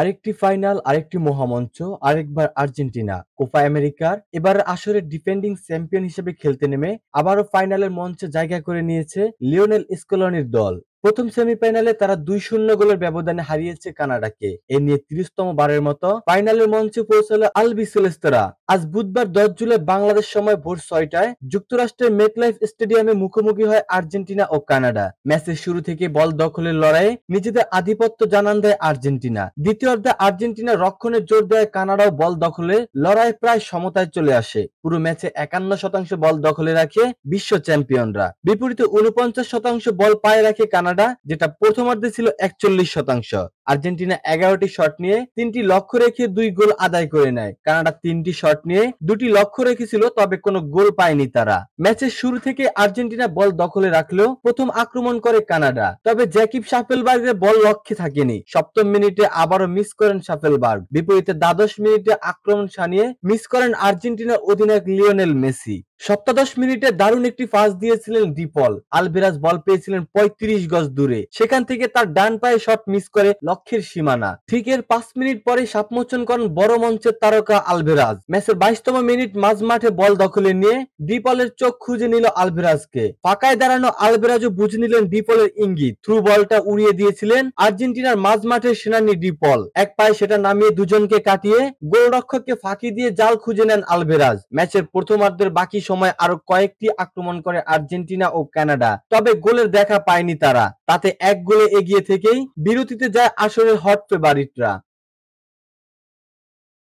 আরেকটি ফাইনাল আরেকটি মহামঞ্চ আরেকবার আর্জেন্টিনা কোপা আমেরিকার এবার আসরে ডিফেন্ডিং চ্যাম্পিয়ন হিসেবে খেলতে নেমে আবারও ফাইনালের মঞ্চে জায়গা করে নিয়েছে লিওনেল স্কোলনির দল প্রথম সেমিফাইনালে তারা দুই শূন্য গোলের ব্যবধানে হারিয়েছে কানাডাকে এ নিয়ে ত্রিশতম বারের মতো ফাইনালের মঞ্চে পৌঁছালো আলবি সেলেস্তরা আজ বুধবার দশ জুলাই বাংলাদেশ সময় ভোর ছয়টায় যুক্তরাষ্ট্রের মেকলাইফ স্টেডিয়ামে মুখোমুখি হয় আর্জেন্টিনা ও কানাডা ম্যাচের শুরু থেকে বল দখলের লড়াই নিজেদের আধিপত্য জানান দেয় আর্জেন্টিনা দ্বিতীয়ার্ধে আর্জেন্টিনা রক্ষণের জোর দেয় কানাডাও বল দখলে লড়াই প্রায় সমতায় চলে আসে পুরো ম্যাচে একান্ন শতাংশ বল দখলে রাখে বিশ্ব চ্যাম্পিয়নরা বিপরীতে উনপঞ্চাশ শতাংশ বল পায়ে রাখে কানাডা কানাডা যেটা প্রথমার্ধে ছিল একচল্লিশ শতাংশ আর্জেন্টিনা এগারোটি শট নিয়ে তিনটি লক্ষ্য রেখে দুই গোল আদায় করে নেয় কানাডা তিনটি শট নিয়ে দুটি লক্ষ্য রেখেছিল তবে কোনো গোল পায়নি তারা ম্যাচের শুরু থেকে আর্জেন্টিনা বল দখলে রাখলেও প্রথম আক্রমণ করে কানাডা তবে জ্যাকিব সাফেলবার্গের বল লক্ষ্যে থাকেনি সপ্তম মিনিটে আবারও মিস করেন সাফেলবার্গ বিপরীতে দ্বাদশ মিনিটে আক্রমণ সানিয়ে মিস করেন আর্জেন্টিনার অধিনায়ক লিওনেল মেসি সপ্তাদশ মিনিটে দারুণ একটি পাস দিয়েছিলেন ডিপল আলবেরাজ বল পেয়েছিলেন পঁয়ত্রিশ গজ দূরে সেখান থেকে তার ডান পায়ে শট মিস করে লক্ষ্যের সীমানা ঠিক এর পাঁচ মিনিট পরে সাপমোচন করেন বড় মঞ্চের তারকা আলভেরাজ ম্যাচের বাইশতম মিনিট মাঝ মাঠে বল দখলে নিয়ে ডিপলের চোখ খুঁজে নিল আলভেরাজকে ফাঁকায় দাঁড়ানো আলভেরাজও বুঝে নিলেন ডিপলের ইঙ্গিত থ্রু বলটা উড়িয়ে দিয়েছিলেন আর্জেন্টিনার মাঝ মাঠে সেনানি ডিপল এক পায়ে সেটা নামিয়ে দুজনকে কাটিয়ে গোলরক্ষককে ফাঁকি দিয়ে জাল খুঁজে নেন আলভেরাজ ম্যাচের প্রথমার্ধের বাকি সময় আরো কয়েকটি আক্রমণ করে আর্জেন্টিনা ও কানাডা তবে গোলের দেখা পায়নি তারা তাতে এক গোলে এগিয়ে থেকেই বিরতিতে যায় আসলে হট ফেভারিটরা